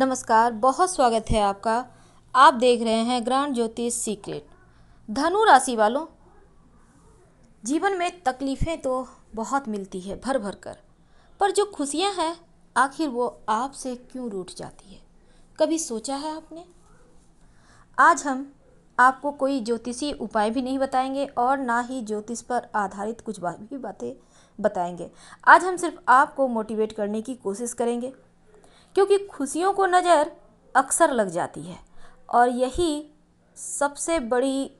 नमस्कार बहुत स्वागत है आपका आप देख रहे हैं ग्रांड ज्योतिष सीक्रेट धनु राशि वालों जीवन में तकलीफ़ें तो बहुत मिलती है भर भर कर पर जो खुशियां हैं आखिर वो आपसे क्यों रूठ जाती है कभी सोचा है आपने आज हम आपको कोई ज्योतिषी उपाय भी नहीं बताएंगे और ना ही ज्योतिष पर आधारित कुछ बात भी बातें बताएंगे आज हम सिर्फ आपको मोटिवेट करने की कोशिश करेंगे क्योंकि खुशियों को नज़र अक्सर लग जाती है और यही सबसे बड़ी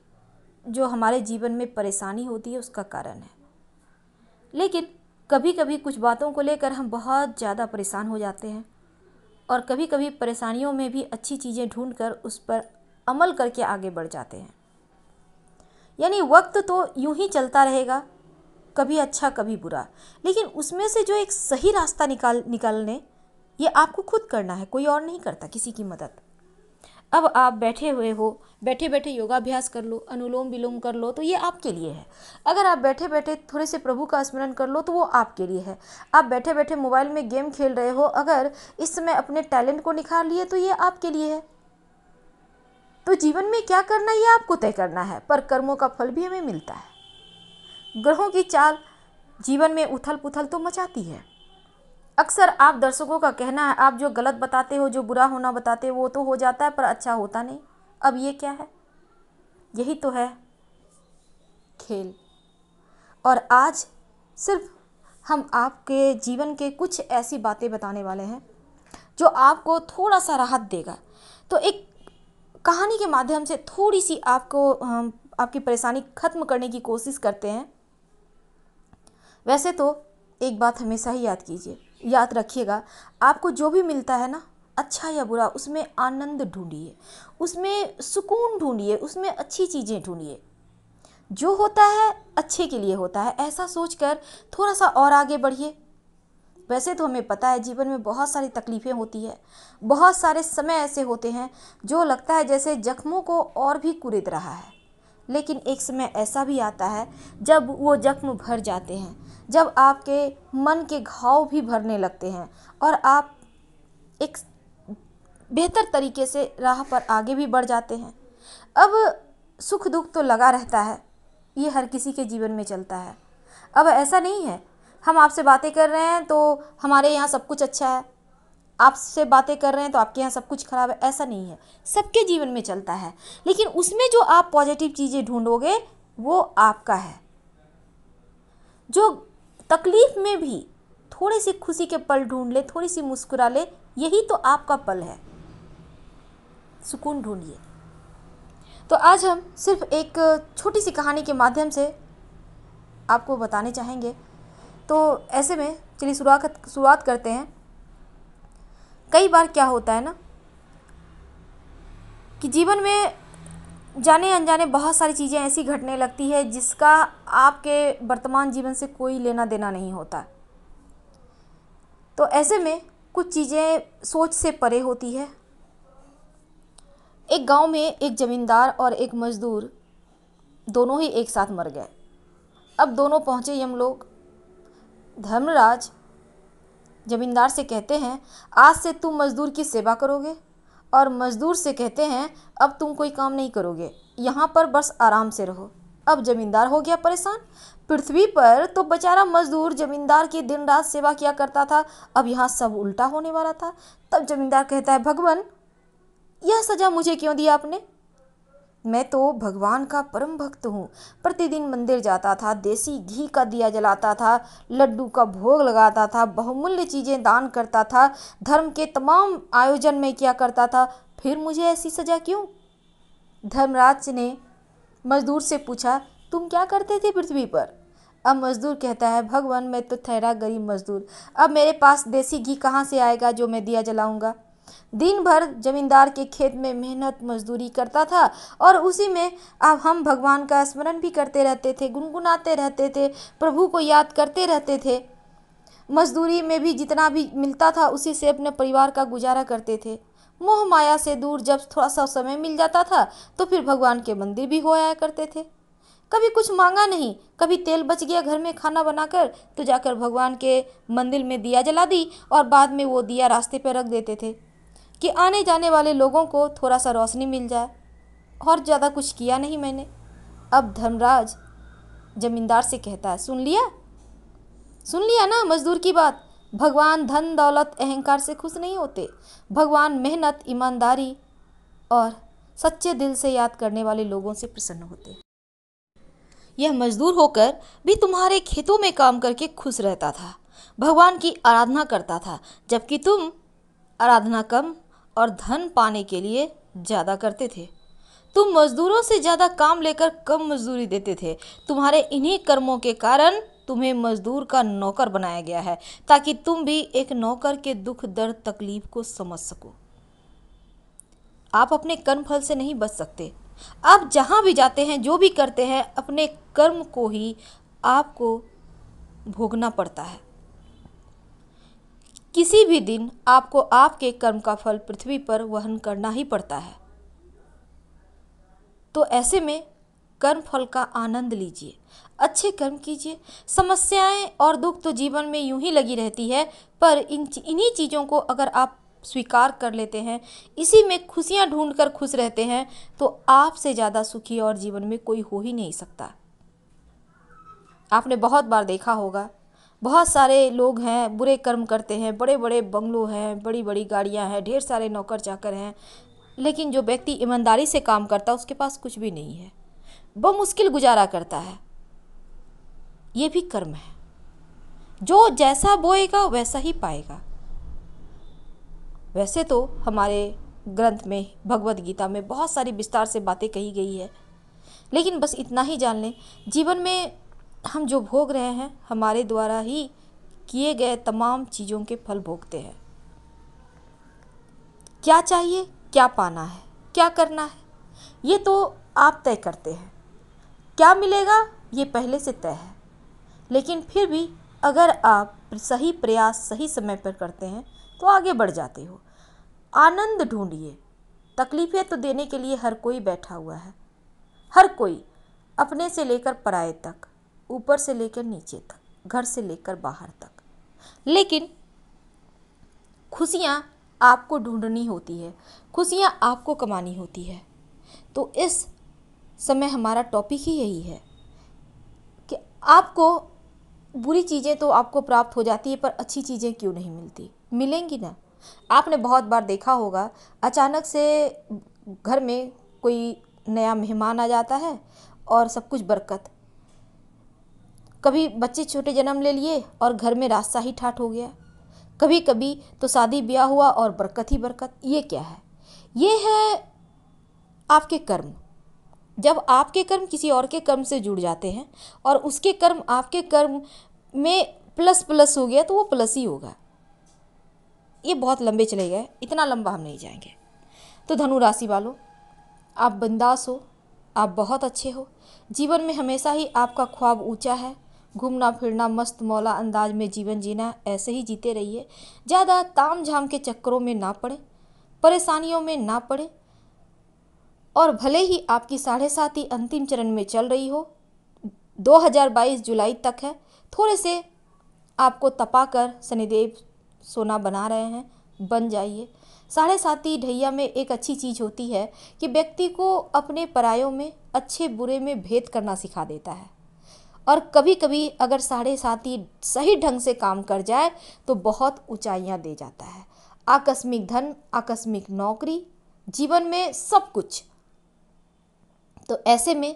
जो हमारे जीवन में परेशानी होती है उसका कारण है लेकिन कभी कभी कुछ बातों को लेकर हम बहुत ज़्यादा परेशान हो जाते हैं और कभी कभी परेशानियों में भी अच्छी चीज़ें ढूंढ कर उस पर अमल करके आगे बढ़ जाते हैं यानी वक्त तो यूं ही चलता रहेगा कभी अच्छा कभी बुरा लेकिन उसमें से जो एक सही रास्ता निकाल निकालने ये आपको खुद करना है कोई और नहीं करता किसी की मदद अब आप बैठे हुए हो बैठे बैठे योगाभ्यास कर लो अनुलोम विलोम कर लो तो ये आपके लिए है अगर आप बैठे बैठे थोड़े से प्रभु का स्मरण कर लो तो वो आपके लिए है आप बैठे बैठे मोबाइल में गेम खेल रहे हो अगर इस समय अपने टैलेंट को निखार लिए तो ये आपके लिए है तो जीवन में क्या करना ये आपको तय करना है पर कर्मों का फल भी हमें मिलता है ग्रहों की चाल जीवन में उथल पुथल तो मचाती है अक्सर आप दर्शकों का कहना है आप जो गलत बताते हो जो बुरा होना बताते हो वो तो हो जाता है पर अच्छा होता नहीं अब ये क्या है यही तो है खेल और आज सिर्फ हम आपके जीवन के कुछ ऐसी बातें बताने वाले हैं जो आपको थोड़ा सा राहत देगा तो एक कहानी के माध्यम से थोड़ी सी आपको आपकी परेशानी ख़त्म करने की कोशिश करते हैं वैसे तो एक बात हमेशा ही याद कीजिए याद रखिएगा आपको जो भी मिलता है ना अच्छा या बुरा उसमें आनंद ढूंढिए उसमें सुकून ढूंढिए उसमें अच्छी चीज़ें ढूंढिए जो होता है अच्छे के लिए होता है ऐसा सोचकर थोड़ा सा और आगे बढ़िए वैसे तो हमें पता है जीवन में बहुत सारी तकलीफ़ें होती है बहुत सारे समय ऐसे होते हैं जो लगता है जैसे जख्मों को और भी कुरेद रहा है लेकिन एक समय ऐसा भी आता है जब वो जख्म भर जाते हैं जब आपके मन के घाव भी भरने लगते हैं और आप एक बेहतर तरीके से राह पर आगे भी बढ़ जाते हैं अब सुख दुख तो लगा रहता है ये हर किसी के जीवन में चलता है अब ऐसा नहीं है हम आपसे बातें कर रहे हैं तो हमारे यहाँ सब कुछ अच्छा है आपसे बातें कर रहे हैं तो आपके यहाँ सब कुछ खराब है ऐसा नहीं है सबके जीवन में चलता है लेकिन उसमें जो आप पॉजिटिव चीज़ें ढूंढोगे वो आपका है जो तकलीफ में भी थोड़े से खुशी के पल ढूंढ ले थोड़ी सी मुस्कुरा ले यही तो आपका पल है सुकून ढूंढिए तो आज हम सिर्फ एक छोटी सी कहानी के माध्यम से आपको बताने चाहेंगे तो ऐसे में चलिए शुरुआत शुरुआत करते हैं कई बार क्या होता है ना कि जीवन में जाने अनजाने बहुत सारी चीज़ें ऐसी घटने लगती है जिसका आपके वर्तमान जीवन से कोई लेना देना नहीं होता तो ऐसे में कुछ चीज़ें सोच से परे होती है एक गांव में एक ज़मींदार और एक मज़दूर दोनों ही एक साथ मर गए अब दोनों पहुँचे यमलोक धर्मराज ज़मींदार से कहते हैं आज से तुम मज़दूर की सेवा करोगे और मज़दूर से कहते हैं अब तुम कोई काम नहीं करोगे यहाँ पर बस आराम से रहो अब जमींदार हो गया परेशान पृथ्वी पर तो बेचारा मजदूर जमींदार की दिन रात सेवा किया करता था अब यहाँ सब उल्टा होने वाला था तब जमींदार कहता है भगवान यह सज़ा मुझे क्यों दिया आपने मैं तो भगवान का परम भक्त हूँ प्रतिदिन मंदिर जाता था देसी घी का दिया जलाता था लड्डू का भोग लगाता था बहुमूल्य चीज़ें दान करता था धर्म के तमाम आयोजन में किया करता था फिर मुझे ऐसी सज़ा क्यों धर्मराज ने मजदूर से पूछा तुम क्या करते थे पृथ्वी पर अब मजदूर कहता है भगवान मैं तो ठहरा गरीब मजदूर अब मेरे पास देसी घी कहाँ से आएगा जो मैं दिया जलाऊंगा दिन भर जमींदार के खेत में मेहनत मजदूरी करता था और उसी में अब हम भगवान का स्मरण भी करते रहते थे गुनगुनाते रहते थे प्रभु को याद करते रहते थे मजदूरी में भी जितना भी मिलता था उसी से अपने परिवार का गुजारा करते थे मोह माया से दूर जब थोड़ा सा समय मिल जाता था तो फिर भगवान के मंदिर भी हो आया करते थे कभी कुछ मांगा नहीं कभी तेल बच गया घर में खाना बनाकर तो जाकर भगवान के मंदिर में दिया जला दी और बाद में वो दिया रास्ते पर रख देते थे कि आने जाने वाले लोगों को थोड़ा सा रोशनी मिल जाए और ज़्यादा कुछ किया नहीं मैंने अब धर्मराज जमींदार से कहता है सुन लिया सुन लिया ना मजदूर की बात भगवान धन दौलत अहंकार से खुश नहीं होते भगवान मेहनत ईमानदारी और सच्चे दिल से याद करने वाले लोगों से प्रसन्न होते यह मजदूर होकर भी तुम्हारे खेतों में काम करके खुश रहता था भगवान की आराधना करता था जबकि तुम आराधना कम और धन पाने के लिए ज़्यादा करते थे तुम मजदूरों से ज़्यादा काम लेकर कम मजदूरी देते थे तुम्हारे इन्हीं कर्मों के कारण तुम्हें मजदूर का नौकर बनाया गया है ताकि तुम भी एक नौकर के दुख दर्द तकलीफ को समझ सको आप अपने कर्म फल से नहीं बच सकते आप जहाँ भी जाते हैं जो भी करते हैं अपने कर्म को ही आपको भोगना पड़ता है किसी भी दिन आपको आपके कर्म का फल पृथ्वी पर वहन करना ही पड़ता है तो ऐसे में कर्म फल का आनंद लीजिए अच्छे कर्म कीजिए समस्याएं और दुख तो जीवन में यूं ही लगी रहती है पर इन इन्हीं चीज़ों को अगर आप स्वीकार कर लेते हैं इसी में खुशियां ढूंढ कर खुश रहते हैं तो आपसे ज़्यादा सुखी और जीवन में कोई हो ही नहीं सकता आपने बहुत बार देखा होगा बहुत सारे लोग हैं बुरे कर्म करते हैं बड़े बड़े बंगलों हैं बड़ी बड़ी गाड़ियाँ हैं ढेर सारे नौकर चाकर हैं लेकिन जो व्यक्ति ईमानदारी से काम करता है उसके पास कुछ भी नहीं है वह मुश्किल गुजारा करता है ये भी कर्म है जो जैसा बोएगा वैसा ही पाएगा वैसे तो हमारे ग्रंथ में भगवत गीता में बहुत सारी विस्तार से बातें कही गई है लेकिन बस इतना ही जान लें जीवन में हम जो भोग रहे हैं हमारे द्वारा ही किए गए तमाम चीज़ों के फल भोगते हैं क्या चाहिए क्या पाना है क्या करना है ये तो आप तय करते हैं क्या मिलेगा ये पहले से तय है लेकिन फिर भी अगर आप सही प्रयास सही समय पर करते हैं तो आगे बढ़ जाते हो आनंद ढूंढिए तकलीफ़ें तो देने के लिए हर कोई बैठा हुआ है हर कोई अपने से लेकर पराए तक ऊपर से लेकर नीचे तक घर से लेकर बाहर तक लेकिन खुशियाँ आपको ढूंढनी होती है खुशियाँ आपको कमानी होती है तो इस समय हमारा टॉपिक ही यही है कि आपको बुरी चीज़ें तो आपको प्राप्त हो जाती है पर अच्छी चीज़ें क्यों नहीं मिलती मिलेंगी ना आपने बहुत बार देखा होगा अचानक से घर में कोई नया मेहमान आ जाता है और सब कुछ बरकत कभी बच्चे छोटे जन्म ले लिए और घर में रास्ता ही ठाठ हो गया कभी कभी तो शादी ब्याह हुआ और बरकत ही बरकत ये क्या है ये है आपके कर्म जब आपके कर्म किसी और के कर्म से जुड़ जाते हैं और उसके कर्म आपके कर्म में प्लस प्लस हो गया तो वो प्लस ही होगा ये बहुत लंबे चले गए इतना लंबा हम नहीं जाएंगे तो धनु राशि वालों आप बिंदास हो आप बहुत अच्छे हो जीवन में हमेशा ही आपका ख्वाब ऊंचा है घूमना फिरना मस्त मौला अंदाज में जीवन जीना ऐसे ही जीते रहिए ज़्यादा ताम झाम के चक्करों में ना पड़े परेशानियों में ना पड़े और भले ही आपकी साढ़े साथी अंतिम चरण में चल रही हो 2022 जुलाई तक है थोड़े से आपको तपा कर शनिदेव सोना बना रहे हैं बन जाइए साढ़े साथी ढैया में एक अच्छी चीज़ होती है कि व्यक्ति को अपने परायों में अच्छे बुरे में भेद करना सिखा देता है और कभी कभी अगर साढ़े साथी सही ढंग से काम कर जाए तो बहुत ऊंचाइयां दे जाता है आकस्मिक धन आकस्मिक नौकरी जीवन में सब कुछ तो ऐसे में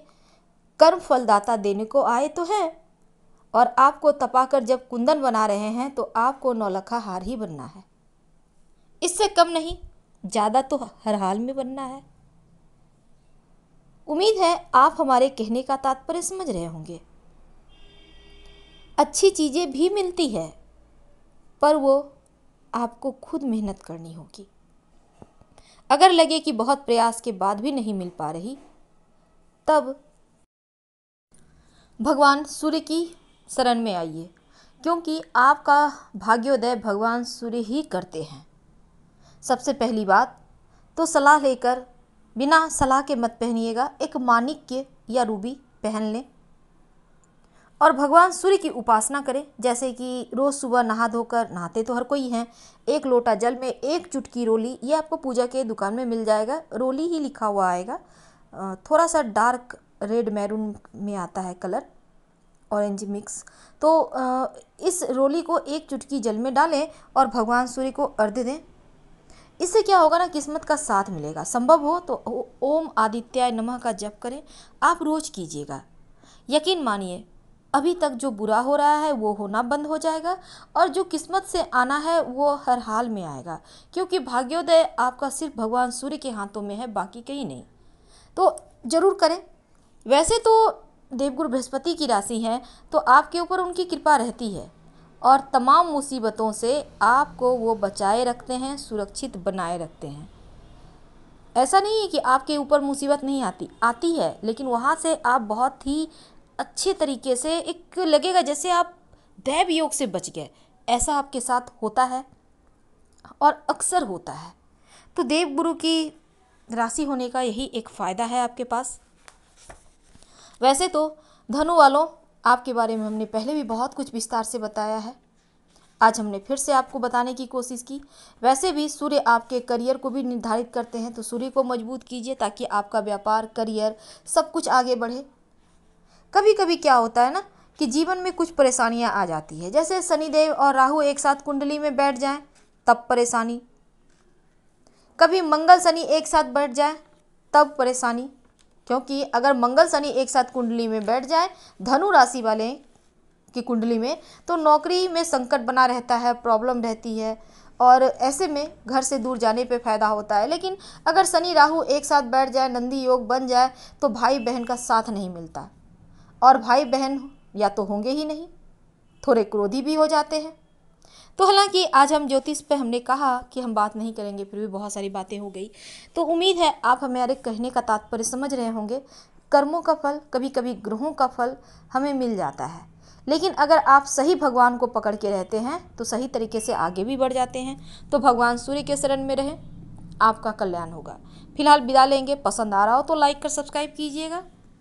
कर्म फलदाता देने को आए तो हैं और आपको तपाकर जब कुंदन बना रहे हैं तो आपको नौलखा हार ही बनना है इससे कम नहीं ज़्यादा तो हर हाल में बनना है उम्मीद है आप हमारे कहने का तात्पर्य समझ रहे होंगे अच्छी चीज़ें भी मिलती है पर वो आपको खुद मेहनत करनी होगी अगर लगे कि बहुत प्रयास के बाद भी नहीं मिल पा रही तब भगवान सूर्य की शरण में आइए क्योंकि आपका भाग्योदय भगवान सूर्य ही करते हैं सबसे पहली बात तो सलाह लेकर बिना सलाह के मत पहनिएगा एक माणिक्य या रूबी पहन लें और भगवान सूर्य की उपासना करें जैसे कि रोज़ सुबह नहा धोकर नहाते तो हर कोई हैं एक लोटा जल में एक चुटकी रोली ये आपको पूजा के दुकान में मिल जाएगा रोली ही लिखा हुआ आएगा थोड़ा सा डार्क रेड मैरून में आता है कलर ऑरेंज मिक्स तो इस रोली को एक चुटकी जल में डालें और भगवान सूर्य को अर्ध दें इससे क्या होगा ना किस्मत का साथ मिलेगा संभव हो तो ओम आदित्याय नमः का जप करें आप रोज़ कीजिएगा यकीन मानिए अभी तक जो बुरा हो रहा है वो होना बंद हो जाएगा और जो किस्मत से आना है वो हर हाल में आएगा क्योंकि भाग्योदय आपका सिर्फ भगवान सूर्य के हाथों में है बाकी कहीं नहीं तो ज़रूर करें वैसे तो देवगुरु बृहस्पति की राशि है तो आपके ऊपर उनकी कृपा रहती है और तमाम मुसीबतों से आपको वो बचाए रखते हैं सुरक्षित बनाए रखते हैं ऐसा नहीं है कि आपके ऊपर मुसीबत नहीं आती आती है लेकिन वहाँ से आप बहुत ही अच्छे तरीके से एक लगेगा जैसे आप दैव योग से बच गए ऐसा आपके साथ होता है और अक्सर होता है तो देव गुरु की राशि होने का यही एक फ़ायदा है आपके पास वैसे तो धनु वालों आपके बारे में हमने पहले भी बहुत कुछ विस्तार से बताया है आज हमने फिर से आपको बताने की कोशिश की वैसे भी सूर्य आपके करियर को भी निर्धारित करते हैं तो सूर्य को मजबूत कीजिए ताकि आपका व्यापार करियर सब कुछ आगे बढ़े कभी कभी क्या होता है ना कि जीवन में कुछ परेशानियाँ आ जाती है जैसे शनिदेव और राहु एक साथ कुंडली में बैठ जाएं तब परेशानी कभी मंगल शनि एक साथ बैठ जाए तब परेशानी क्योंकि अगर मंगल शनि एक साथ कुंडली में बैठ जाए धनु राशि वाले की कुंडली में तो नौकरी में संकट बना रहता है प्रॉब्लम रहती है और ऐसे में घर से दूर जाने पे फायदा होता है लेकिन अगर शनि राहु एक साथ बैठ जाए नंदी योग बन जाए तो भाई बहन का साथ नहीं मिलता और भाई बहन या तो होंगे ही नहीं थोड़े क्रोधी भी हो जाते हैं तो हालांकि आज हम ज्योतिष पे हमने कहा कि हम बात नहीं करेंगे फिर भी बहुत सारी बातें हो गई तो उम्मीद है आप हमारे कहने का तात्पर्य समझ रहे होंगे कर्मों का फल कभी कभी ग्रहों का फल हमें मिल जाता है लेकिन अगर आप सही भगवान को पकड़ के रहते हैं तो सही तरीके से आगे भी बढ़ जाते हैं तो भगवान सूर्य के शरण में रहें आपका कल्याण होगा फिलहाल विदा लेंगे पसंद आ रहा हो तो लाइक कर सब्सक्राइब कीजिएगा